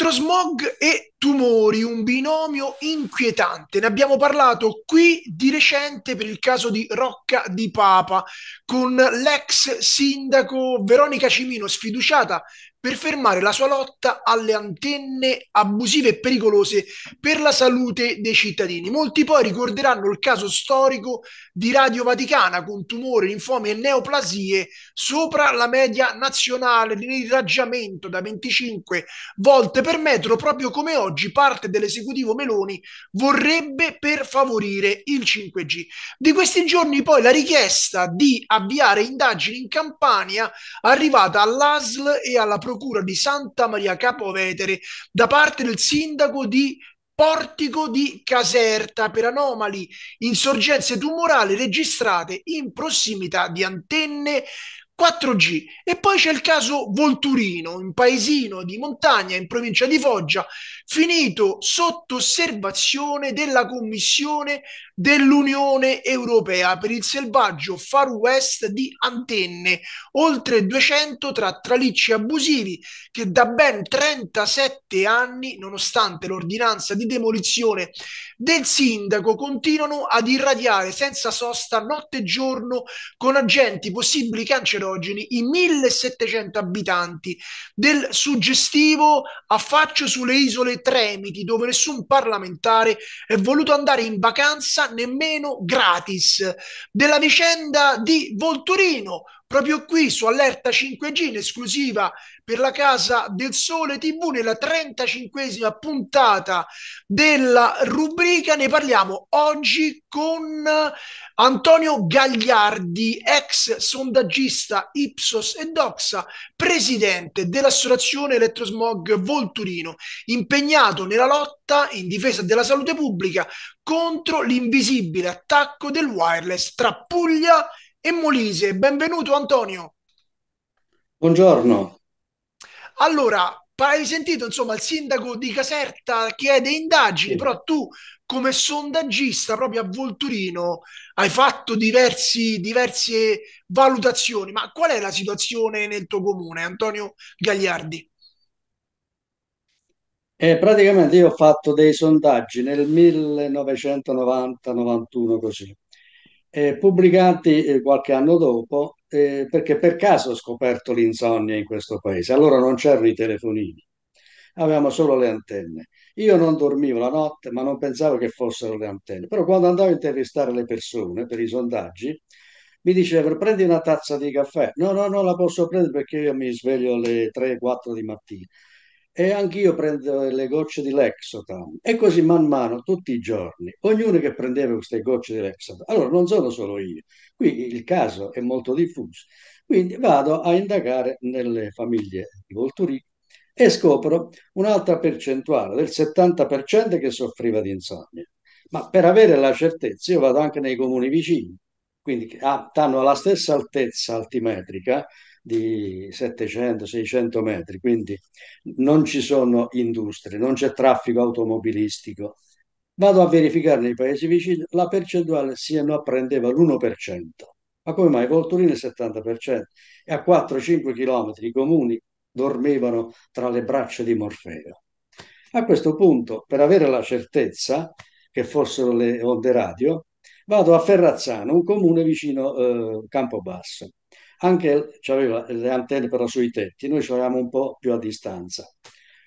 Elettrosmog e tumori, un binomio inquietante. Ne abbiamo parlato qui di recente per il caso di Rocca di Papa, con l'ex sindaco Veronica Cimino, sfiduciata per fermare la sua lotta alle antenne abusive e pericolose per la salute dei cittadini. Molti poi ricorderanno il caso storico di Radio Vaticana con tumore, linfomi e neoplasie sopra la media nazionale di irraggiamento da 25 volte per metro, proprio come oggi parte dell'esecutivo Meloni vorrebbe per favorire il 5G. Di questi giorni poi la richiesta di avviare indagini in Campania arrivata all'ASL e alla Procura procura di Santa Maria Capovetere da parte del sindaco di portico di Caserta per anomali insorgenze tumorali registrate in prossimità di antenne 4G. E poi c'è il caso Volturino, un paesino di montagna in provincia di Foggia, finito sotto osservazione della Commissione dell'Unione Europea per il selvaggio far west di antenne, oltre 200 tra tralicci abusivi che da ben 37 anni, nonostante l'ordinanza di demolizione del sindaco, continuano ad irradiare senza sosta notte e giorno con agenti possibili cancerogeni i 1700 abitanti del suggestivo affaccio sulle isole Tremiti, dove nessun parlamentare è voluto andare in vacanza nemmeno gratis, della vicenda di Volturino, proprio qui su Allerta 5G in esclusiva per la Casa del Sole TV nella 35esima puntata della rubrica. Ne parliamo oggi con Antonio Gagliardi, ex sondaggista Ipsos e Doxa, presidente dell'associazione Elettrosmog Volturino, impegnato nella lotta in difesa della salute pubblica contro l'invisibile attacco del wireless tra Puglia e Molise. Benvenuto Antonio. Buongiorno, allora, hai sentito, insomma, il sindaco di Caserta chiede indagini, però tu come sondaggista proprio a Volturino hai fatto diversi, diverse valutazioni, ma qual è la situazione nel tuo comune, Antonio Gagliardi? Eh, praticamente io ho fatto dei sondaggi nel 1990-91 così, eh, pubblicati eh, qualche anno dopo eh, perché per caso ho scoperto l'insonnia in questo paese, allora non c'erano i telefonini, avevamo solo le antenne. Io non dormivo la notte, ma non pensavo che fossero le antenne, però quando andavo a intervistare le persone per i sondaggi, mi dicevano prendi una tazza di caffè, no, no, no, la posso prendere perché io mi sveglio alle 3-4 di mattina e anch'io prendo le gocce di Lexotan e così man mano tutti i giorni, ognuno che prendeva queste gocce di Lexotan. Allora non sono solo io, qui il caso è molto diffuso. Quindi vado a indagare nelle famiglie di Volturi e scopro un'altra percentuale del 70% che soffriva di insonnia. Ma per avere la certezza io vado anche nei comuni vicini, quindi hanno ah, la stessa altezza altimetrica, di 700-600 metri, quindi non ci sono industrie, non c'è traffico automobilistico. Vado a verificare nei paesi vicini, la percentuale si prendeva l'1%. Ma come mai? Volturino il 70%. E a 4-5 chilometri i comuni dormivano tra le braccia di Morfeo. A questo punto, per avere la certezza che fossero le onde radio, vado a Ferrazzano, un comune vicino eh, Campobasso anche aveva le antenne però sui tetti, noi ce l'avevamo un po' più a distanza.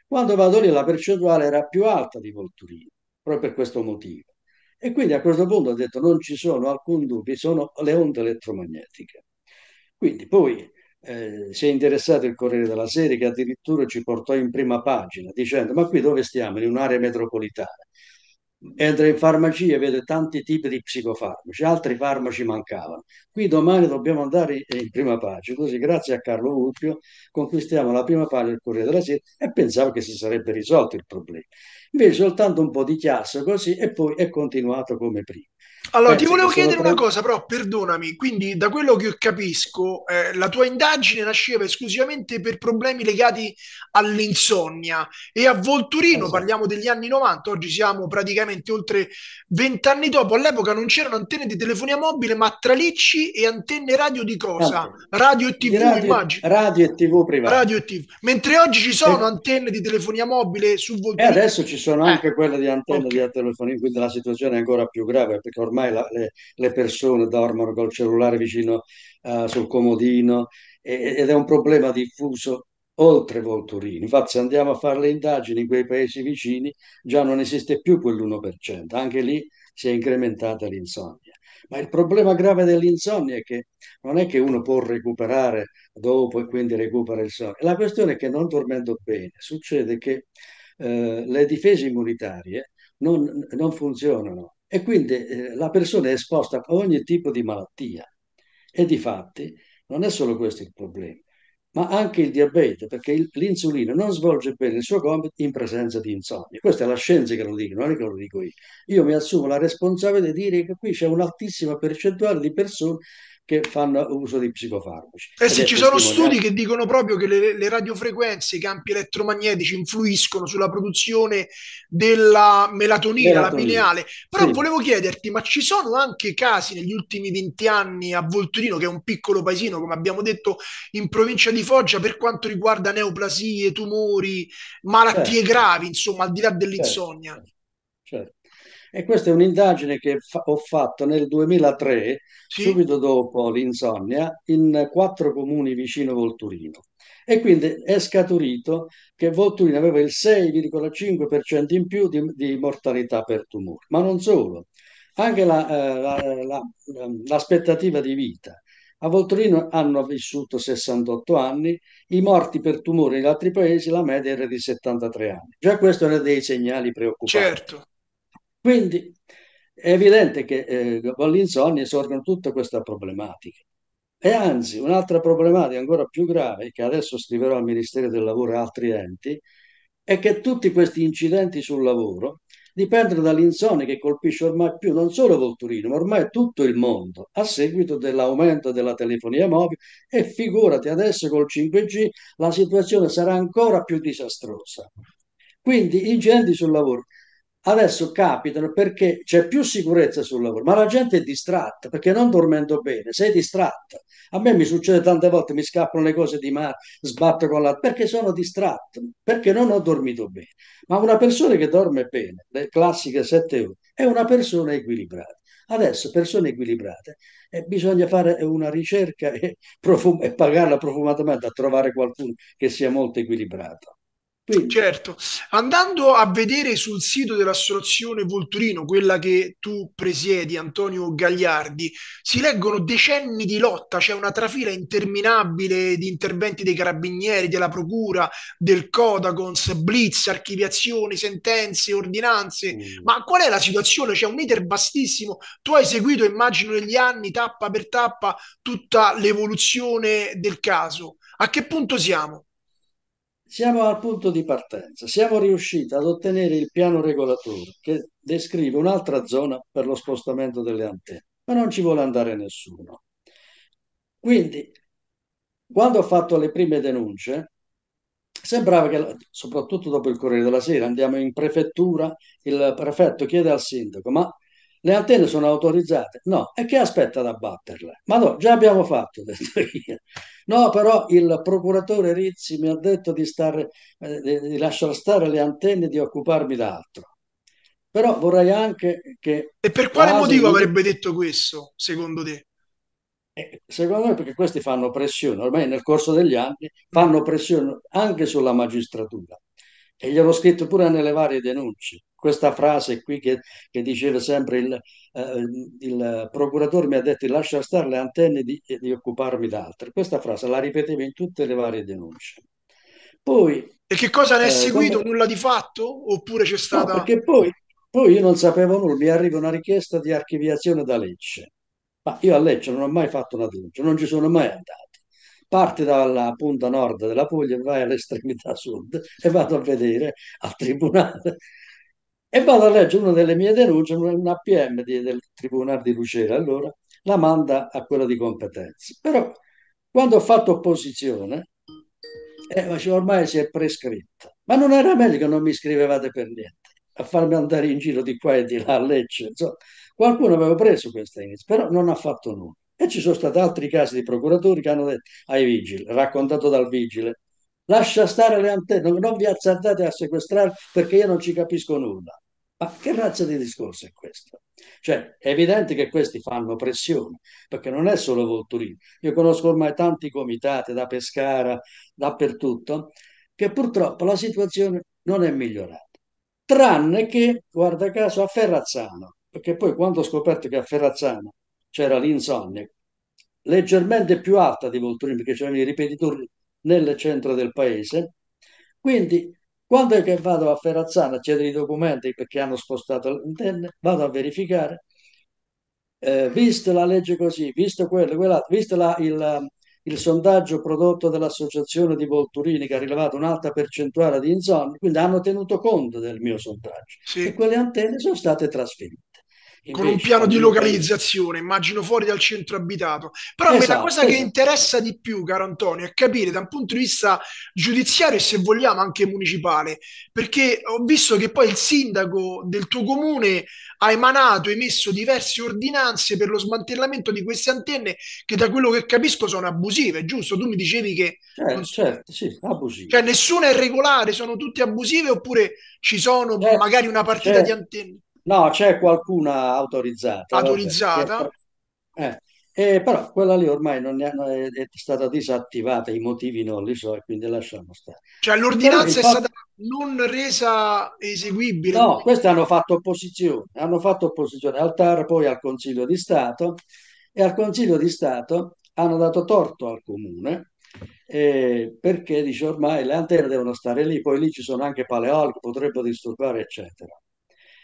Quando vado lì la percentuale era più alta di Volturino, proprio per questo motivo. E quindi a questo punto ho detto non ci sono alcun dubbio, sono le onde elettromagnetiche. Quindi poi eh, si è interessato il Corriere della Serie che addirittura ci portò in prima pagina dicendo ma qui dove stiamo? In un'area metropolitana entra in farmacia e vede tanti tipi di psicofarmaci, altri farmaci mancavano. Qui domani dobbiamo andare in prima pagina, così grazie a Carlo Ulpio conquistiamo la prima pagina del Corriere della Sera e pensavo che si sarebbe risolto il problema invece soltanto un po' di chiasso così e poi è continuato come prima. Allora, Penso eh, ti volevo chiedere pre... una cosa, però perdonami, quindi da quello che capisco, eh, la tua indagine nasceva esclusivamente per problemi legati all'insonnia e a Volturino, esatto. parliamo degli anni 90, oggi siamo praticamente oltre vent'anni dopo, all'epoca non c'erano antenne di telefonia mobile, ma tralicci e antenne radio di cosa? Esatto. radio e tv, radio, immagino. Radio e tv private. Radio e tv. Mentre oggi ci sono e... antenne di telefonia mobile su Volturino. E adesso ci sono eh, anche eh, quelle di antenne okay. di telefonia, quindi la situazione è ancora più grave perché ormai la, le, le, persone dormono col cellulare vicino uh, sul comodino e, ed è un problema diffuso oltre Volturini. Infatti, se andiamo a fare le indagini in quei paesi vicini, già non esiste più quell'1%, anche lì si è incrementata l'insonnia. Ma il problema grave dell'insonnia è che non è che uno può recuperare dopo e quindi recupera il sonno. La questione è che non dormendo bene succede che eh, le difese immunitarie non, non funzionano e quindi eh, la persona è esposta a ogni tipo di malattia. E di fatti non è solo questo il problema, ma anche il diabete, perché il, l'insulina non svolge bene il suo compito in presenza di insonni. Questa è la scienza che lo dice, non è che lo dico io. Io mi assumo la responsabilità di dire che qui c'è un'altissima percentuale di persone che fanno uso di psicofarmaci. Eh se ci sono studi che dicono proprio che le, le, radiofrequenze, i campi elettromagnetici influiscono sulla produzione della melatonina, melatonina. la pineale. Però sì. volevo chiederti, ma ci sono anche casi negli ultimi 20 anni a Volturino, che è un piccolo paesino, come abbiamo detto, in provincia di Foggia, per quanto riguarda neoplasie, tumori, malattie certo. gravi, insomma, al di là dell'insonnia? Certo. certo. E questa è un'indagine che fa- ho fatto nel 2003, sì. subito dopo l'insonnia, in quattro comuni vicino Volturino. E quindi è scaturito che Volturino aveva il 6,5% in più di, di mortalità per tumore. Ma non solo, anche la, eh, la, la, ehm, l'aspettativa di vita. A Volturino hanno vissuto 68 anni, i morti per tumore in altri paesi la media era di 73 anni. Già questo era dei segnali preoccupanti. Certo. Quindi è evidente che eh, con l'insonnia sorgono tutta questa problematica. E anzi, un'altra problematica ancora più grave, che adesso scriverò al Ministero del Lavoro e altri enti, è che tutti questi incidenti sul lavoro dipendono dall'insonnia che colpisce ormai più non solo Volturino, ma ormai tutto il mondo, a seguito dell'aumento della telefonia mobile e figurati adesso col 5G la situazione sarà ancora più disastrosa. Quindi incidenti sul lavoro adesso capitano perché c'è più sicurezza sul lavoro, ma la gente è distratta perché non dormendo bene, sei distratta. A me mi succede tante volte, mi scappano le cose di mare, sbatto con la... perché sono distratto, perché non ho dormito bene. Ma una persona che dorme bene, le classiche 7 ore, è una persona equilibrata. Adesso persone equilibrate eh, bisogna fare una ricerca e, profum- e pagarla profumatamente a trovare qualcuno che sia molto equilibrato. Certo, andando a vedere sul sito dell'associazione Volturino, quella che tu presiedi, Antonio Gagliardi, si leggono decenni di lotta, c'è cioè una trafila interminabile di interventi dei carabinieri, della procura, del Codagons, blitz, archiviazioni, sentenze, ordinanze. Mm. Ma qual è la situazione? C'è un iter vastissimo. Tu hai seguito, immagino, negli anni, tappa per tappa, tutta l'evoluzione del caso. A che punto siamo? Siamo al punto di partenza. Siamo riusciti ad ottenere il piano regolatore che descrive un'altra zona per lo spostamento delle antenne, ma non ci vuole andare nessuno. Quindi, quando ho fatto le prime denunce, sembrava che, soprattutto dopo il Corriere della Sera, andiamo in prefettura, il prefetto chiede al sindaco, ma le antenne sono autorizzate? No, e che aspetta ad abbatterle? Ma no, già abbiamo fatto, No, però il procuratore Rizzi mi ha detto di, stare, eh, di lasciare stare le antenne e di occuparmi d'altro. Però vorrei anche che... E per quale motivo di... avrebbe detto questo, secondo te? Eh, secondo me perché questi fanno pressione, ormai nel corso degli anni fanno pressione anche sulla magistratura e gliel'ho scritto pure nelle varie denunce. Questa frase qui che, che diceva sempre il, eh, il, procuratore mi ha detto lasciare stare le antenne di, di occuparmi d'altro. Questa frase la ripeteva in tutte le varie denunce. Poi, e che cosa ne è eh, seguito? Quando... Nulla di fatto? Oppure c'è stata... No, perché poi, poi io non sapevo nulla, mi arriva una richiesta di archiviazione da Lecce. Ma io a Lecce non ho mai fatto una denuncia, non ci sono mai andato parte dalla punta nord della Puglia vai all'estremità sud e vado a vedere al tribunale e vado a leggere una delle mie denunce, una PM di, del tribunale di Lucera, allora la manda a quella di competenza. Però quando ho fatto opposizione, eh, ormai si è prescritta, ma non era meglio che non mi scrivevate per niente a farmi andare in giro di qua e di là a Lecce. Insomma, qualcuno aveva preso questa iniziativa, però non ha fatto nulla. E ci sono stati altri casi di procuratori che hanno detto ai vigili, raccontato dal vigile, lascia stare le antenne, non vi azzardate a sequestrare perché io non ci capisco nulla. Ma che razza di discorso è questo? Cioè, è evidente che questi fanno pressione, perché non è solo Volturino. Io conosco ormai tanti comitati da Pescara, dappertutto, che purtroppo la situazione non è migliorata. Tranne che, guarda caso, a Ferrazzano, perché poi quando ho scoperto che a Ferrazzano c'era l'insonnia, leggermente più alta di Volturini perché c'erano i ripetitori nel centro del paese. Quindi, quando è che vado a Ferrazzana a chiedere i documenti perché hanno spostato l'interne, vado a verificare, eh, vista la legge così, visto quello, quell'altro, visto la, il, il sondaggio prodotto dall'associazione di Volturini che ha rilevato un'alta percentuale di insonni, quindi hanno tenuto conto del mio sondaggio sì. e quelle antenne sono state trasferite. Invece, con un piano di localizzazione, immagino fuori dal centro abitato. Però esatto, la cosa esatto. che esatto. interessa di più, caro Antonio, è capire da un punto di vista giudiziario e se vogliamo anche municipale, perché ho visto che poi il sindaco del tuo comune ha emanato emesso diverse ordinanze per lo smantellamento di queste antenne che da quello che capisco sono abusive, giusto? Tu mi dicevi che... Eh, non... Certo, sì, abusive. Cioè nessuna è regolare, sono tutte abusive oppure ci sono eh, magari una partita certo. di antenne? No, c'è qualcuna autorizzata. Autorizzata? Vabbè, eh, è, eh, eh, però quella lì ormai non è, è, è, stata disattivata, i motivi non li so, e quindi lasciamo stare. Cioè l'ordinanza è fatto... stata non resa eseguibile? No, queste hanno fatto opposizione, hanno fatto opposizione al TAR, poi al Consiglio di Stato e al Consiglio di Stato hanno dato torto al Comune eh, perché dice ormai le antenne devono stare lì, poi lì ci sono anche paleoliche, potrebbero disturbare, eccetera.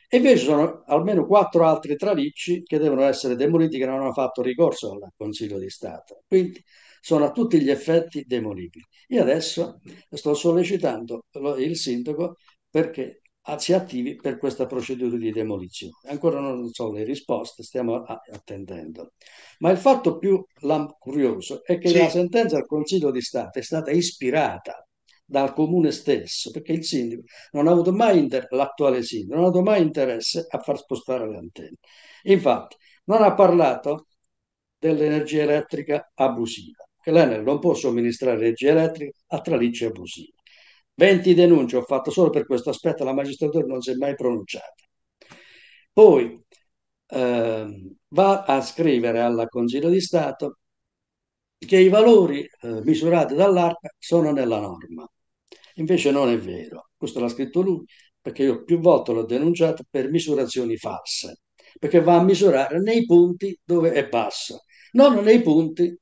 E invece sono almeno quattro altri tralicci che devono essere demoliti che non hanno fatto ricorso al Consiglio di Stato. Quindi sono a tutti gli effetti demolibili. Io adesso sto sollecitando il sindaco perché si attivi per questa procedura di demolizione. Ancora non so le risposte, stiamo attendendo. Ma il fatto più curioso è che sì. la sentenza del Consiglio di Stato è stata ispirata dal comune stesso, perché il sindaco non ha avuto mai, inter- l'attuale sindaco, non ha avuto mai interesse a far spostare le antenne. Infatti, non ha parlato dell'energia elettrica abusiva, che l'Enel non può somministrare energia elettrica a tralicci abusivi. 20 denunce ho fatto solo per questo aspetto, la magistratura non si è mai pronunciata. Poi eh, va a scrivere alla Consiglio di Stato che i valori eh, misurati dall'ARPA sono nella norma. Invece non è vero, questo l'ha scritto lui perché io più volte l'ho denunciato per misurazioni false, perché va a misurare nei punti dove è basso, non nei punti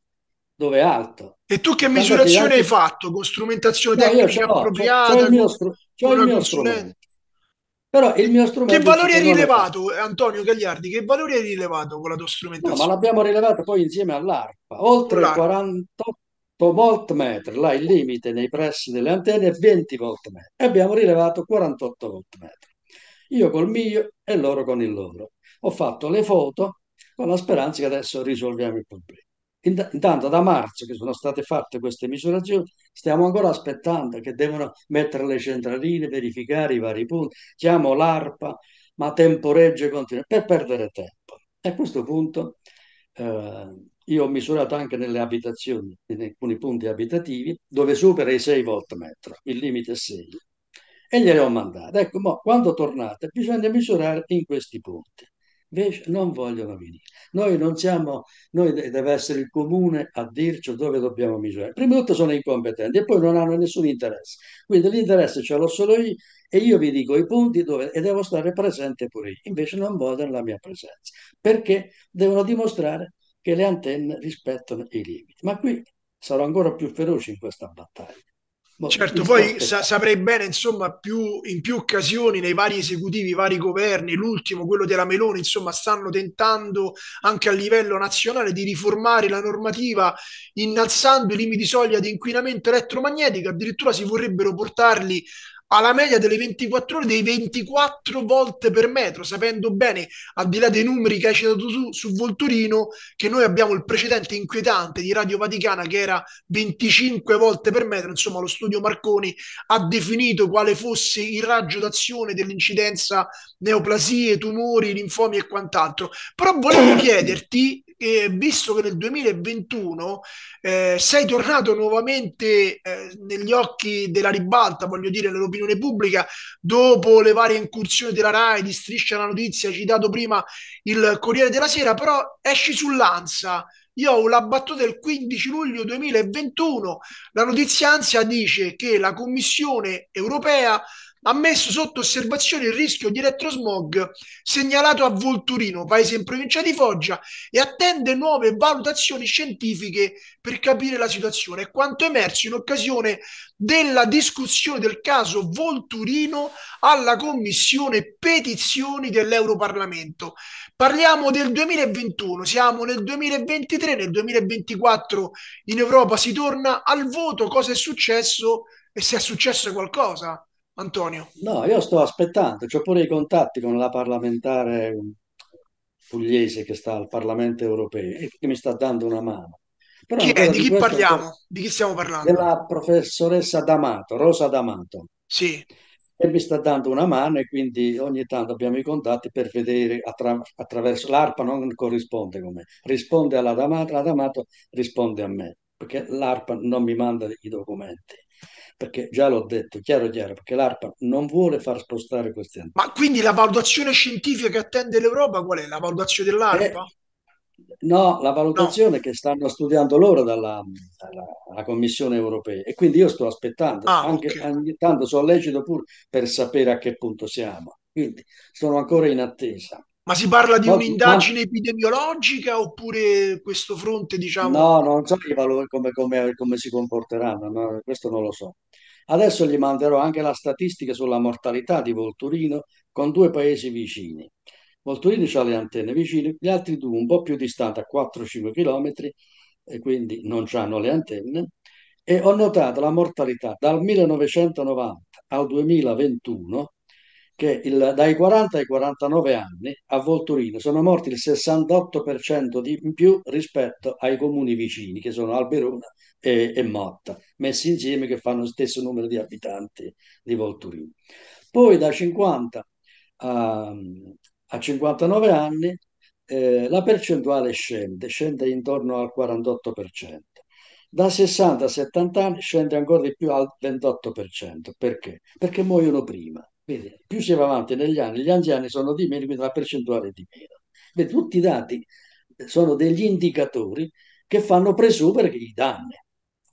dove è alto. E tu che misurazione anche... hai fatto? Con strumentazione no, tecnica appropriata? C'ho il mio, str- c'ho il mio strumento. Però il mio strumento... Che valore hai rilevato, eh, Antonio Gagliardi? Che valore hai rilevato con la tua strumentazione? No, ma l'abbiamo rilevato poi insieme all'ARPA, oltre L'ARPA. 48 Po voltmetri, là il limite nei pressi delle antenne è 20 voltmetri e abbiamo rilevato 48 voltmetri. Io col mio e loro con il loro. Ho fatto le foto con la speranza che adesso risolviamo il problema. Intanto da marzo che sono state fatte queste misurazioni, stiamo ancora aspettando che devono mettere le centraline, verificare i vari punti, chiamo l'ARPA, ma temporeggio e continua, per perdere tempo. E a questo punto eh, io ho misurato anche nelle abitazioni, in alcuni punti abitativi, dove supera i 6 volt metro, il limite 6. E gliele ho mandate. Ecco, ma quando tornate bisogna misurare in questi punti. Invece non vogliono venire. Noi non siamo, noi deve essere il comune a dirci dove dobbiamo misurare. Prima di tutto sono incompetenti e poi non hanno nessun interesse. Quindi l'interesse ce l'ho solo io e io vi dico i punti dove e devo stare presente pure io. Invece non vogliono la mia presenza perché devono dimostrare che le antenne rispettano i limiti. Ma qui sarò ancora più feroce in questa battaglia. Boh, certo, poi sa- saprei bene, insomma, più, in più occasioni nei vari esecutivi, i vari governi, l'ultimo, quello della Meloni, insomma, stanno tentando anche a livello nazionale di riformare la normativa innalzando i limiti soglia di inquinamento elettromagnetico, addirittura si vorrebbero portarli alla media delle 24 ore dei 24 volte per metro, sapendo bene, al di là dei numeri che hai citato tu su Volturino, che noi abbiamo il precedente inquietante di Radio Vaticana che era 25 volte per metro, insomma lo studio Marconi ha definito quale fosse il raggio d'azione dell'incidenza neoplasie, tumori, linfomi e quant'altro. Però volevo chiederti eh, visto che nel 2021 eh, sei tornato nuovamente eh, negli occhi della ribalta, voglio dire, nell'opinione pubblica, dopo le varie incursioni della RAI, di Striscia la Notizia, citato prima il Corriere della Sera, però esci sull'Ansa. Io ho la battuta del 15 luglio 2021, la notizia ANSA dice che la Commissione europea ha messo sotto osservazione il rischio di elettrosmog segnalato a Volturino, paese in provincia di Foggia, e attende nuove valutazioni scientifiche per capire la situazione. E quanto emerso in occasione della discussione del caso Volturino alla Commissione Petizioni dell'Europarlamento. Parliamo del 2021, siamo nel 2023, nel 2024 in Europa si torna al voto, cosa è successo e se è successo qualcosa. Antonio. No, io sto aspettando, ho pure i contatti con la parlamentare um, pugliese che sta al Parlamento europeo e eh, che mi sta dando una mano. Però chi è? Di chi questo, parliamo? Di chi stiamo parlando? Della professoressa D'Amato, Rosa D'Amato. Sì. E mi sta dando una mano e quindi ogni tanto abbiamo i contatti per vedere attra- attraverso l'ARPA non corrisponde con me, risponde alla D'Amato, la D'Amato risponde a me, perché l'ARPA non mi manda i documenti perché già l'ho detto, chiaro chiaro, perché l'ARPA non vuole far spostare questi anni. Ma quindi la valutazione scientifica che attende l'Europa qual è? La valutazione dell'ARPA? Eh, No, la valutazione no. che stanno studiando loro dalla, dalla, dalla, Commissione europea e quindi io sto aspettando, ah, anche okay. ogni tanto sollecito pur per sapere a che punto siamo, quindi sono ancora in attesa. Ma si parla di no, un'indagine no. epidemiologica oppure questo fronte, diciamo... No, non so come, come, come si comporteranno, no, questo non lo so. Adesso gli manderò anche la statistica sulla mortalità di Volturino con due paesi vicini. Volturino ha le antenne vicine, gli altri due un po' più distanti, a 4-5 km, e quindi non hanno le antenne. E ho notato la mortalità dal 1990 al 2021 che il, dai 40 ai 49 anni a Volturino sono morti il 68% di, in più rispetto ai comuni vicini, che sono Alberona e, e Motta, messi insieme che fanno lo stesso numero di abitanti di Volturino. Poi da 50 a, a 59 anni eh, la percentuale scende, scende intorno al 48%. Da 60 a 70 anni scende ancora di più al 28%. Perché? Perché muoiono prima Vedi, più si va avanti negli anni, gli anziani sono di meno, quindi la percentuale è di meno. Vedi, tutti i dati sono degli indicatori che fanno presumere che i danni.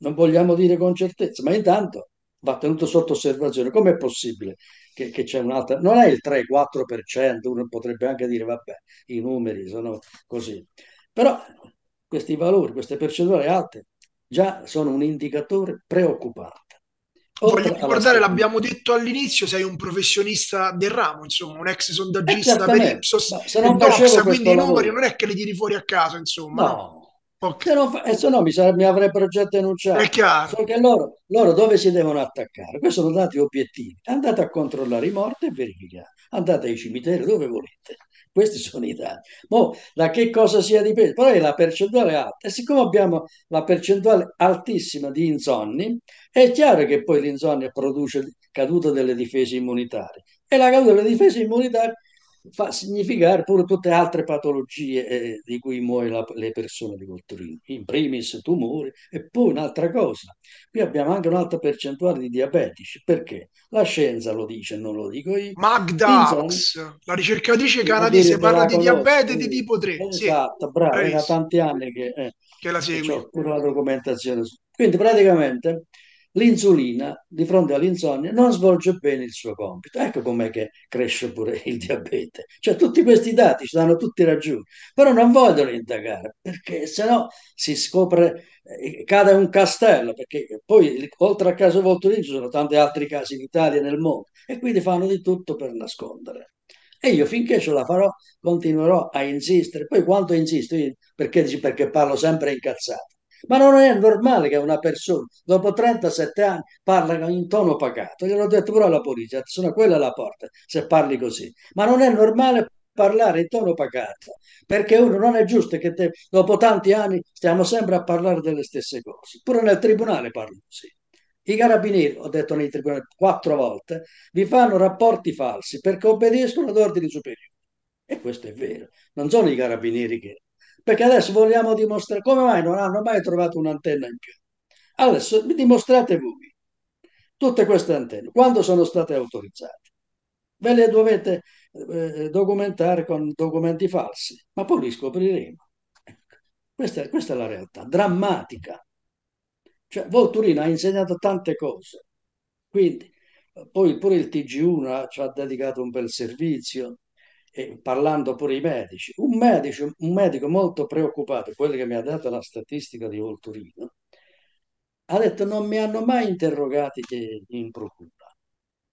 Non vogliamo dire con certezza, ma intanto va tenuto sotto osservazione. Com'è possibile che, che c'è un'altra? Non è il 3-4%, uno potrebbe anche dire, vabbè, i numeri sono così. Però questi valori, queste percentuali alte, già sono un indicatore preoccupante. Oh, Voglio ricordare, l'abbiamo detto all'inizio, sei un professionista del ramo, insomma, un ex sondaggista per Ipsos se non Doxa, quindi i numeri non è che li tiri fuori a caso, insomma. No. Okay. Se, non fa- eh, se no mi, sare- mi avrei già denunciato. È chiaro. Perché loro, loro dove si devono attaccare? Questi sono dati obiettivi. Andate a controllare i morti e verificate andate ai cimiteri dove volete. Questi sono i dati. Mo, da che cosa sia dipende? Però è la percentuale alta. E siccome abbiamo la percentuale altissima di insonni, è chiaro che poi l'insonnia produce caduta delle difese immunitarie. E la caduta delle difese immunitarie fa significare pure tutte le altre patologie eh, di cui muoiono le persone di Volturino, in primis tumori e poi un'altra cosa, qui abbiamo anche un'alta percentuale di diabetici, perché la scienza lo dice, non lo dico io. Magda, la ricercatrice canadese parla di diabete di tipo 3. Esatto, sì. bravo, da tanti anni che, eh, che la seguo. Ho pure documentazione. Quindi praticamente l'insulina di fronte all'insonnia non svolge bene il suo compito. Ecco com'è che cresce pure il diabete. Cioè tutti questi dati ci danno tutti ragioni, però non vogliono indagare perché sennò si scopre, eh, cade un castello, perché poi oltre al caso Voltolini ci sono tanti altri casi in Italia e nel mondo e quindi fanno di tutto per nascondere. E io finché ce la farò continuerò a insistere. Poi quanto insisto? Io, perché, perché parlo sempre incazzato ma non è normale che una persona dopo 37 anni parla in tono pacato. Gliel'ho detto pure alla polizia, sono quella la porta se parli così. Ma non è normale parlare in tono pacato, perché uno non è giusto che te, dopo tanti anni stiamo sempre a parlare delle stesse cose. Pure nel tribunale parli così. I carabinieri, ho detto nei tribunali quattro volte, vi fanno rapporti falsi perché obbediscono ad ordini superiori. E questo è vero. Non sono i carabinieri che perché adesso vogliamo dimostrare come mai non hanno mai trovato un'antenna in più. Adesso mi dimostrate voi tutte queste antenne, quando sono state autorizzate. Ve le dovete eh, documentare con documenti falsi, ma poi li scopriremo. Ecco, questa, questa è la realtà drammatica. Cioè, Volturino ha insegnato tante cose, quindi poi pure il TG1 ci ha dedicato un bel servizio, e parlando pure i medici, un medico, un medico molto preoccupato, quello che mi ha dato la statistica di Volturino, ha detto non mi hanno mai interrogati in procura.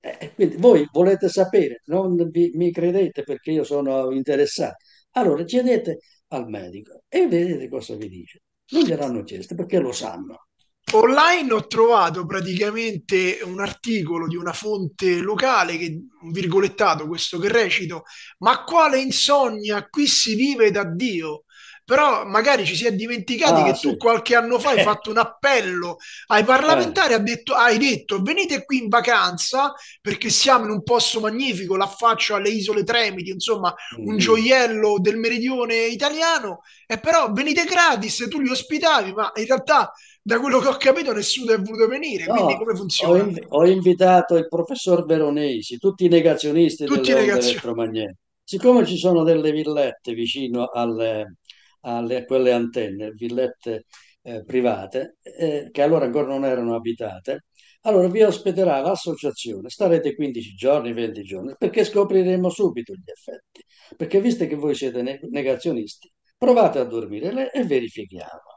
Eh, quindi voi volete sapere, non vi, mi credete perché io sono interessato. Allora chiedete al medico e vedete cosa vi dice. Non gliel'hanno chiesto perché lo sanno. Online ho trovato praticamente un articolo di una fonte locale, che, un virgolettato questo che recito, ma quale insonnia, qui si vive da Dio. Però magari ci si è dimenticati ah, che sì. tu qualche anno fa hai eh. fatto un appello ai parlamentari, eh. detto, hai detto venite qui in vacanza perché siamo in un posto magnifico, l'affaccio alle isole Tremiti, insomma mm. un gioiello del meridione italiano, e eh, però venite gratis, tu li ospitavi, ma in realtà da quello che ho capito nessuno è voluto venire, no, quindi come funziona? Ho, in, ho, invitato il professor Veronesi, tutti i negazionisti tutti delle negazio- elettromagnetiche. Siccome ci sono delle villette vicino alle, alle, a quelle antenne, villette eh, private, eh, che allora ancora non erano abitate, allora vi ospiterà l'associazione, starete 15 giorni, 20 giorni, perché scopriremo subito gli effetti. Perché visto che voi siete negazionisti, provate a dormire e verifichiamo.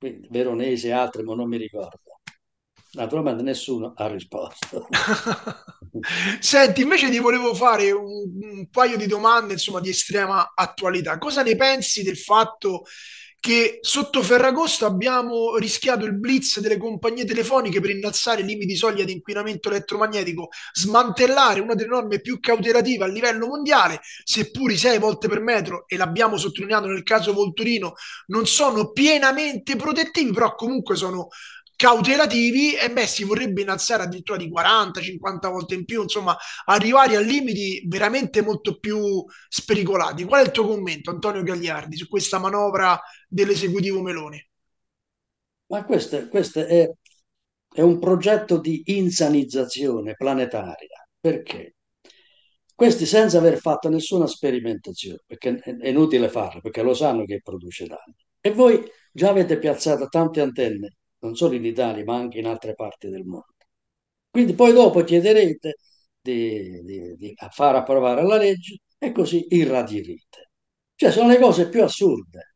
Veronese e Veronese, ma non mi ricordo. Naturalmente nessuno ha risposto. Senti, invece ti volevo fare un, un, paio di domande, insomma, di estrema attualità. Cosa ne pensi del fatto che sotto Ferragosto abbiamo rischiato il blitz delle compagnie telefoniche per innalzare i limiti soglia di inquinamento elettromagnetico, smantellare una delle norme più cautelative a livello mondiale, seppur i 6 volte per metro, e l'abbiamo sottolineato nel caso Volturino, non sono pienamente protettivi, però comunque sono cautelativi e beh, si vorrebbe innalzare addirittura di 40-50 volte in più, insomma, arrivare a limiti veramente molto più spericolati. Qual è il tuo commento, Antonio Gagliardi, su questa manovra dell'esecutivo Meloni? Ma questo, questo è, è un progetto di insanizzazione planetaria. Perché? Questi senza aver fatto nessuna sperimentazione, perché è inutile farlo, perché lo sanno che produce danni. E voi già avete piazzato tante antenne non solo in Italia ma anche in altre parti del mondo. Quindi poi dopo chiederete di, di, di far approvare la legge e così irradierete. Cioè sono le cose più assurde.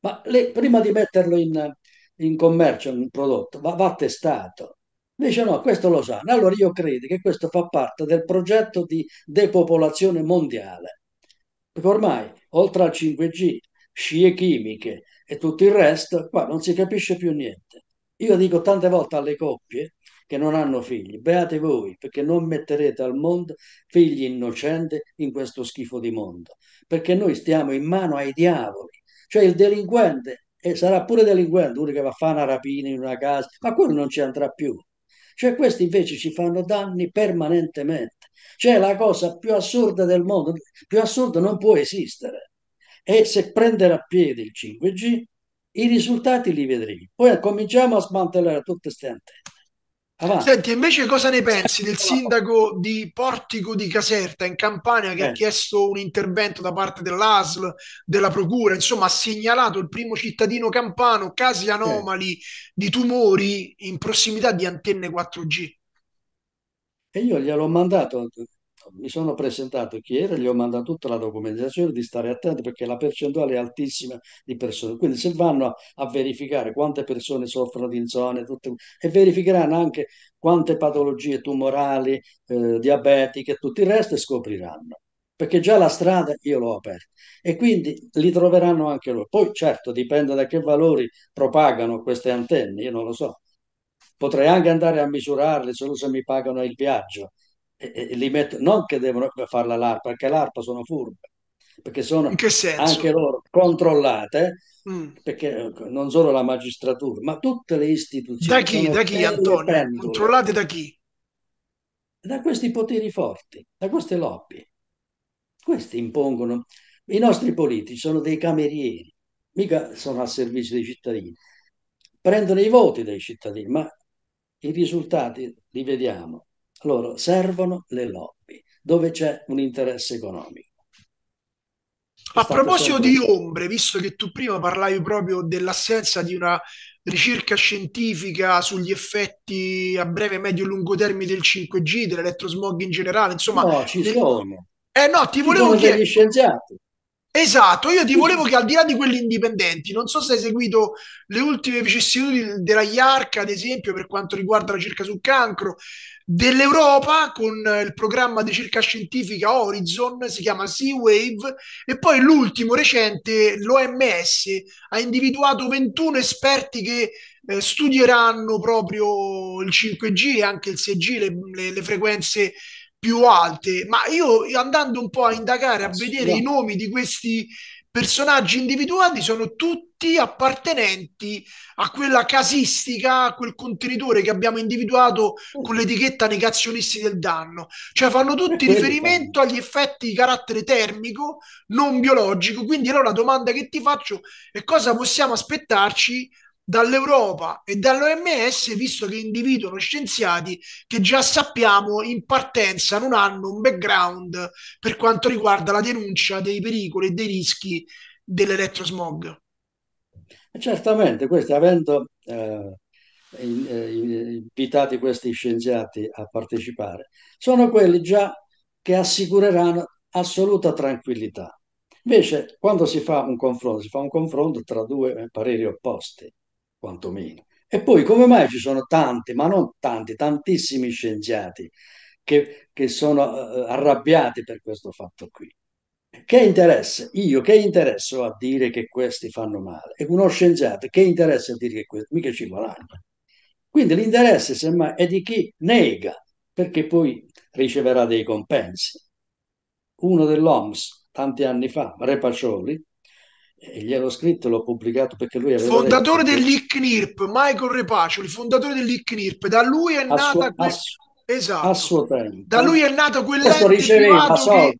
Ma le, prima di metterlo in, in commercio, un prodotto, va, va testato. Invece no, questo lo sanno. Allora io credo che questo fa parte del progetto di depopolazione mondiale. Perché ormai, oltre al 5G, scie chimiche, e tutto il resto, qua non si capisce più niente. Io dico tante volte alle coppie che non hanno figli, beate voi, perché non metterete al mondo figli innocenti in questo schifo di mondo, perché noi stiamo in mano ai diavoli, cioè il delinquente e sarà pure delinquente, uno che va a fare una rapina in una casa, ma quello non ci andrà più. Cioè questi invece ci fanno danni permanentemente. Cioè la cosa più assurda del mondo, più assurda non può esistere e se prenderà piede il 5G, i risultati li vedremo. Poi cominciamo a smantellare tutte queste antenne. Avanti. Senti, invece cosa ne pensi del sindaco di Portico di Caserta in Campania che eh. ha chiesto un intervento da parte dell'ASL, della Procura, insomma ha segnalato il primo cittadino campano casi anomali eh. di tumori in prossimità di antenne 4G? E io gliel'ho mandato Esatto, mi sono presentato chi era, gli ho mandato tutta la documentazione di stare attenti perché la percentuale è altissima di persone. Quindi se vanno a, a verificare quante persone soffrono di insonnia tutte, e verificheranno anche quante patologie tumorali, eh, diabetiche e tutto il resto scopriranno. Perché già la strada io l'ho aperta e quindi li troveranno anche loro. Poi certo dipende da che valori propagano queste antenne, io non lo so. Potrei anche andare a misurarle solo se mi pagano il viaggio li metto, non che devono farla l'ARPA, perché l'ARPA sono furbe, perché sono anche loro controllate, mm. perché eh, non solo la magistratura, ma tutte le istituzioni. Da chi, da chi Antonio? Pendule. Controllate da chi? Da questi poteri forti, da queste lobby. Questi impongono. I nostri politici sono dei camerieri, mica sono al servizio dei cittadini. Prendono i voti dai cittadini, ma i risultati li vediamo loro servono le lobby, dove c'è un interesse economico. A proposito di ombre, visto che tu prima parlavi proprio dell'assenza di una ricerca scientifica sugli effetti a breve, medio e lungo termine del 5G, dell'elettrosmog in generale, insomma... No, ci sono. Eh no, ti volevo chiedere... scienziati. Esatto, io ti volevo che al di là di quelli indipendenti, non so se hai seguito le ultime vicissitudini della IARCA, ad esempio, per quanto riguarda la ricerca sul cancro, dell'Europa con il programma di ricerca scientifica Horizon, si chiama SeaWave, e poi l'ultimo recente, l'OMS, ha individuato 21 esperti che eh, studieranno proprio il 5G e anche il 6G, le, le, le frequenze più alte, ma io andando un po' a indagare, a eh, vedere i nomi di questi personaggi individuati, sono tutti appartenenti a quella casistica, a quel contenitore che abbiamo individuato con l'etichetta negazionisti del danno. Cioè fanno tutti riferimento agli effetti di carattere termico, non biologico. Quindi allora la domanda che ti faccio è cosa possiamo aspettarci dall'Europa e dall'OMS, visto che individuano scienziati che già sappiamo in partenza non hanno un background per quanto riguarda la denuncia dei pericoli e dei rischi dell'elettrosmog. Certamente, questi, avendo eh, eh, eh invitati questi scienziati a partecipare, sono quelli già che assicureranno assoluta tranquillità. Invece, quando si fa un confronto, si fa un confronto tra due pareri opposti quantomeno. E poi come mai ci sono tanti, ma non tanti, tantissimi scienziati che, che sono eh, eh, arrabbiati per questo fatto qui? Che interesse, io che interesse ho a dire che questi fanno male? E uno scienziato che interesse a dire che questi, mica ci guadagna. Quindi l'interesse semmai è di chi nega, perché poi riceverà dei compensi. Uno dell'OMS, tanti anni fa, Repacioli, e gliel'ho scritto, l'ho pubblicato perché lui aveva fondatore detto... dell'ICNIRP, Michael il fondatore dell'ICNIRP, da lui è nata suo, quel... su... esatto. a suo tempo. Da lui è nato quell'ente privato che,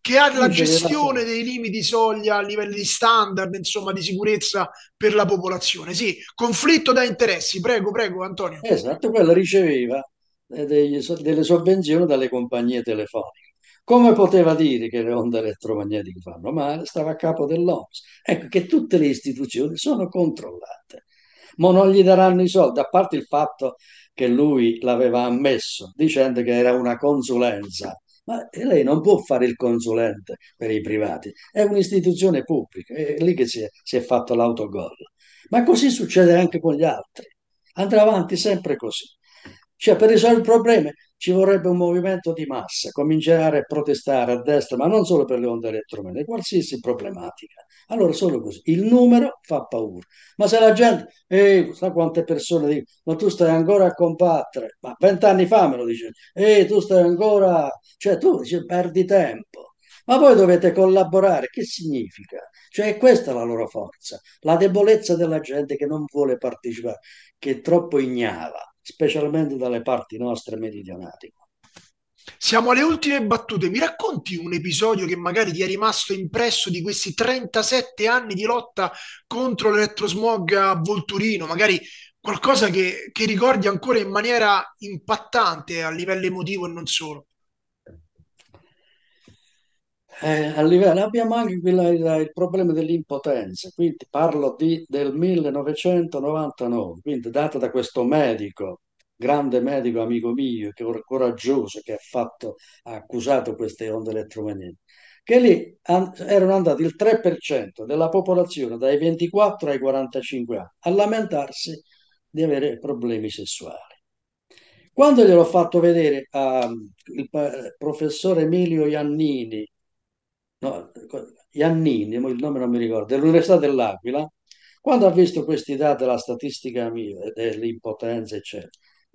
che ha la gestione dei limiti soglia a livelli di standard, insomma, di sicurezza per la popolazione. Sì, conflitto da interessi. Prego, prego Antonio. Esatto, quello riceveva eh, delle sovvenzioni dalle compagnie telefoniche come poteva dire che le onde elettromagnetiche fanno male? Stava a capo dell'OMS. Ecco che tutte le istituzioni sono controllate, ma non gli daranno i soldi, a parte il fatto che lui l'aveva ammesso dicendo che era una consulenza. Ma lei non può fare il consulente per i privati, è un'istituzione pubblica, è lì che si è, si è fatto l'autogol. Ma così succede anche con gli altri. Andrà avanti sempre così. Cioè, per risolvere il problema ci vorrebbe un movimento di massa, cominciare a protestare a destra, ma non solo per le onde elettromagnetiche, qualsiasi problematica. Allora, solo così. Il numero fa paura. Ma se la gente, ehi, sa quante persone dicono, ma tu stai ancora a combattere, ma vent'anni fa me lo dice, ehi, tu stai ancora, cioè tu dici, perdi tempo ma voi dovete collaborare. Che significa? Cioè, è questa la loro forza, la debolezza della gente che non vuole partecipare, che è troppo ignava specialmente dalle parti nostre meridionali. Siamo alle ultime battute. Mi racconti un episodio che magari ti è rimasto impresso di questi 37 anni di lotta contro l'elettrosmog a Volturino? Magari qualcosa che, che ricordi ancora in maniera impattante a livello emotivo e non solo eh, a livello, abbiamo anche quella, il problema dell'impotenza, quindi parlo di, del 1999, quindi data da questo medico, grande medico amico mio, che è coraggioso, che ha, fatto, ha accusato queste onde elettromagnetiche, che lì an- erano andati il 3% della popolazione dai 24 ai 45 anni a lamentarsi di avere problemi sessuali. Quando gliel'ho fatto vedere al eh, professore Emilio Iannini, no, Iannini, il nome non mi ricordo, dell'Università dell'Aquila, quando ha visto questi dati della statistica mia, dell'impotenza, eccetera.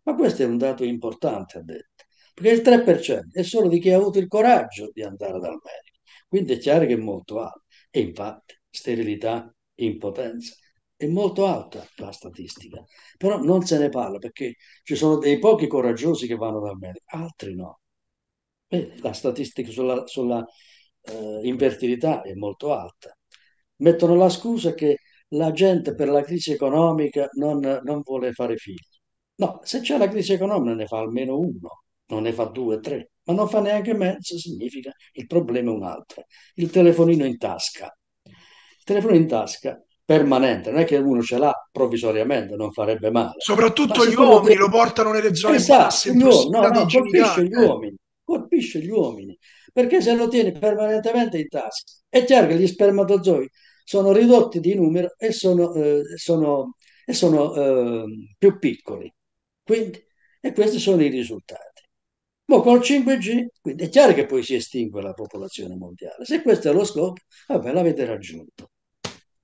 Ma questo è un dato importante, ha detto, perché il 3% è solo di chi ha avuto il coraggio di andare dal medico. Quindi è chiaro che è molto alto. E infatti, sterilità, impotenza, è molto alta la statistica. Però non se ne parla perché ci sono dei pochi coraggiosi che vanno dal medico, altri no. Bene, la statistica sulla, sulla eh, in è molto alta. Mettono la scusa che la gente per la crisi economica non, non vuole fare figli. No, se c'è la crisi economica ne fa almeno uno, non ne fa due, tre, ma non fa neanche mezzo, significa il problema è un altro. Il telefonino in tasca. Il telefonino in tasca permanente, non è che uno ce l'ha provvisoriamente, non farebbe male. Soprattutto gli uomini che... lo portano nelle zone esatto, basse. Esatto, no, no, colpisce gli uomini, colpisce gli uomini perché se lo tieni permanentemente in tasca è chiaro che gli spermatozoi sono ridotti di numero e sono, eh, sono, e sono eh, più piccoli. Quindi, e questi sono i risultati. Ma col 5G, quindi è chiaro che poi si estingue la popolazione mondiale. Se questo è lo scopo, vabbè, l'avete raggiunto.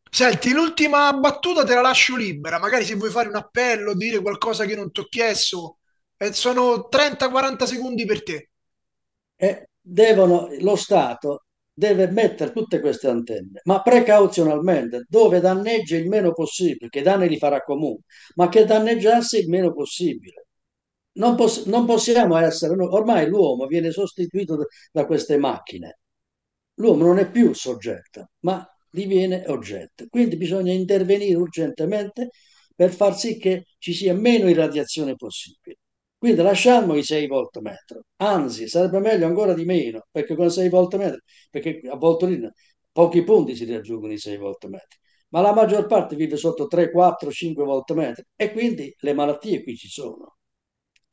Senti, l'ultima battuta te la lascio libera, magari se vuoi fare un appello, dire qualcosa che non ti ho chiesto, eh, sono 30-40 secondi per te. Eh, devono, lo Stato deve mettere tutte queste antenne, ma precauzionalmente, dove danneggia il meno possibile, che danni li farà comunque, ma che danneggiarsi il meno possibile. Non, poss- non possiamo essere, no, ormai l'uomo viene sostituito da, da queste macchine, l'uomo non è più soggetto, ma diviene oggetto. Quindi bisogna intervenire urgentemente per far sì che ci sia meno irradiazione possibile. Quindi lasciamo i 6 volt voltmetri, anzi sarebbe meglio ancora di meno, perché con 6 volt voltmetri, perché a Voltolino pochi punti si raggiungono i 6 volt voltmetri, ma la maggior parte vive sotto 3, 4, 5 volt voltmetri e quindi le malattie qui ci sono,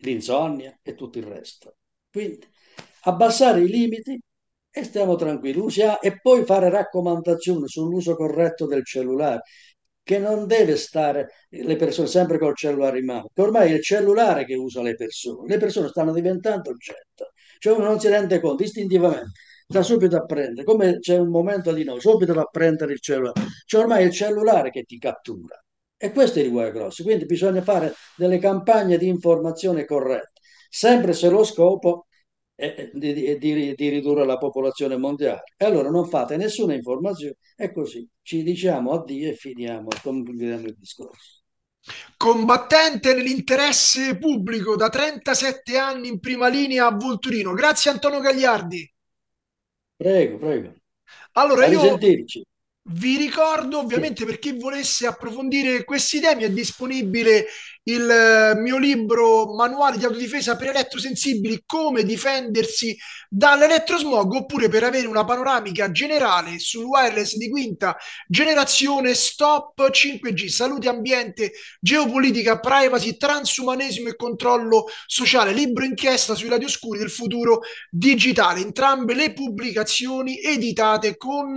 l'insonnia e tutto il resto. Quindi abbassare i limiti e stiamo tranquilli, usiamo, e poi fare raccomandazioni sull'uso corretto del cellulare, che non deve stare le persone sempre col cellulare in mano, che ormai è il cellulare che usa le persone, le persone stanno diventando oggetto, cioè uno non si rende conto istintivamente, sta subito a prendere, come c'è un momento di no, subito a prendere il cellulare, cioè ormai è il cellulare che ti cattura e questo è il guai grosso, quindi bisogna fare delle campagne di informazione corrette, sempre se lo scopo di, di, di, ridurre la popolazione mondiale. E allora non fate nessuna informazione e così ci diciamo addio e finiamo, concludiamo il discorso. Combattente nell'interesse pubblico da 37 anni in prima linea a Volturino. Grazie Antonio Gagliardi. Prego, prego. Allora a io... Sentirci. Vi ricordo ovviamente per chi volesse approfondire questi temi è disponibile il eh, mio libro manuale di autodifesa per elettrosensibili, come difendersi dall'elettrosmog, oppure per avere una panoramica generale sul wireless di quinta generazione, stop 5G, salute ambiente, geopolitica, privacy, transumanesimo e controllo sociale, libro inchiesta sui lati oscuri del futuro digitale, entrambe le pubblicazioni editate con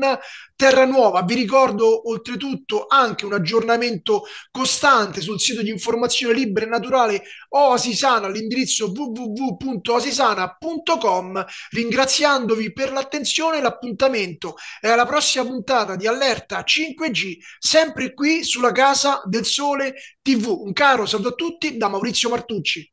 Terra Nuova. Vi ricordo oltretutto anche un aggiornamento costante sul sito di informazione associazione libera e naturale Oasisana all'indirizzo www.oasisana.com ringraziandovi per l'attenzione e l'appuntamento e alla prossima puntata di Allerta 5G sempre qui sulla Casa del Sole TV. Un caro saluto a tutti da Maurizio Martucci.